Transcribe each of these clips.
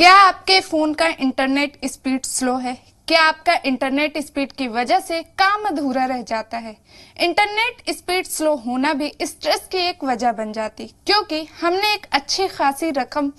क्या आपके फोन का इंटरनेट स्पीड स्लो है क्या आपका इंटरनेट स्पीड की वजह से काम अधूरा रह जाता है इंटरनेट स्पीड स्लो होना भी स्ट्रेस की एक वजह बन जाती क्योंकि हमने एक अच्छी खासी रकम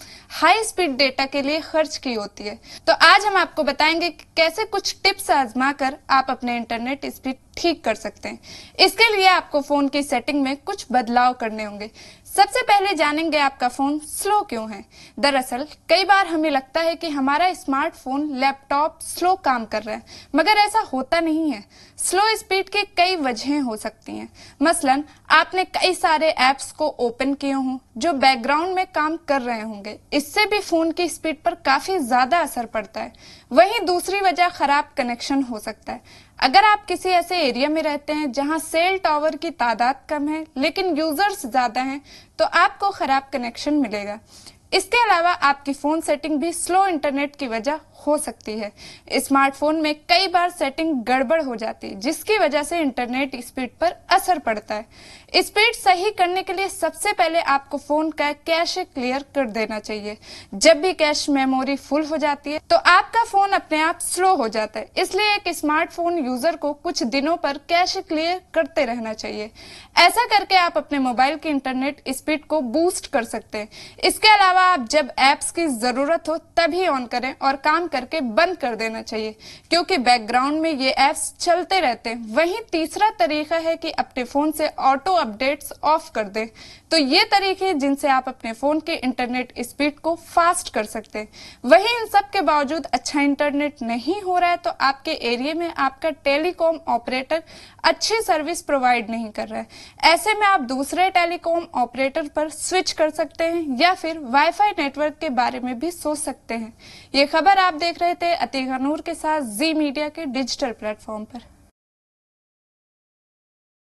हाई स्पीड डेटा के लिए खर्च की होती है तो आज हम आपको बताएंगे कि कैसे कुछ टिप्स आजमा कर आप अपने इंटरनेट स्पीड ठीक कर सकते हैं इसके लिए आपको फ़ोन की सेटिंग में कुछ बदलाव करने होंगे सबसे पहले जानेंगे आपका फ़ोन स्लो क्यों है दरअसल कई बार हमें लगता है कि हमारा स्मार्टफोन लैपटॉप स्लो काम कर रहा है मगर ऐसा होता नहीं है स्लो स्पीड की कई वजहें हो सकती हैं मसलन आपने कई सारे एप्स को ओपन किए हों जो बैकग्राउंड में काम कर रहे होंगे इससे भी फ़ोन की स्पीड पर काफ़ी ज़्यादा असर पड़ता है वहीं दूसरी वजह ख़राब कनेक्शन हो सकता है अगर आप किसी ऐसे एरिया में रहते हैं जहां सेल टावर की तादाद कम है लेकिन यूजर्स ज़्यादा हैं तो आपको ख़राब कनेक्शन मिलेगा इसके अलावा आपकी फ़ोन सेटिंग भी स्लो इंटरनेट की वजह हो सकती है स्मार्टफोन में कई बार सेटिंग गड़बड़ हो जाती है जिसकी वजह से इंटरनेट स्पीड पर असर पड़ता है स्पीड सही करने के लिए सबसे पहले आपको फ़ोन का कैश क्लियर कर देना चाहिए जब भी कैश मेमोरी फुल हो जाती है तो आपका फ़ोन अपने आप स्लो हो जाता है इसलिए एक स्मार्टफोन यूज़र को कुछ दिनों पर कैश क्लियर करते रहना चाहिए ऐसा करके आप अपने मोबाइल की इंटरनेट स्पीड को बूस्ट कर सकते हैं इसके अलावा आप जब एप्स की ज़रूरत हो तभी ऑन करें और काम करके बंद कर देना चाहिए क्योंकि बैकग्राउंड में ये एप्स चलते रहते हैं वहीं तीसरा तरीका है कि अपने फ़ोन से ऑटो अपडेट्स ऑफ कर दें तो ये तरीके जिनसे आप अपने फ़ोन के इंटरनेट स्पीड को फास्ट कर सकते हैं वहीं इन सब के बावजूद अच्छा इंटरनेट नहीं हो रहा है तो आपके एरिए में आपका टेलीकॉम ऑपरेटर अच्छी सर्विस प्रोवाइड नहीं कर रहा है ऐसे में आप दूसरे टेलीकॉम ऑपरेटर पर स्विच कर सकते हैं या फिर वाई वाईफाई नेटवर्क के बारे में भी सोच सकते हैं ये खबर आप देख रहे थे अतीक के साथ जी मीडिया के डिजिटल प्लेटफॉर्म पर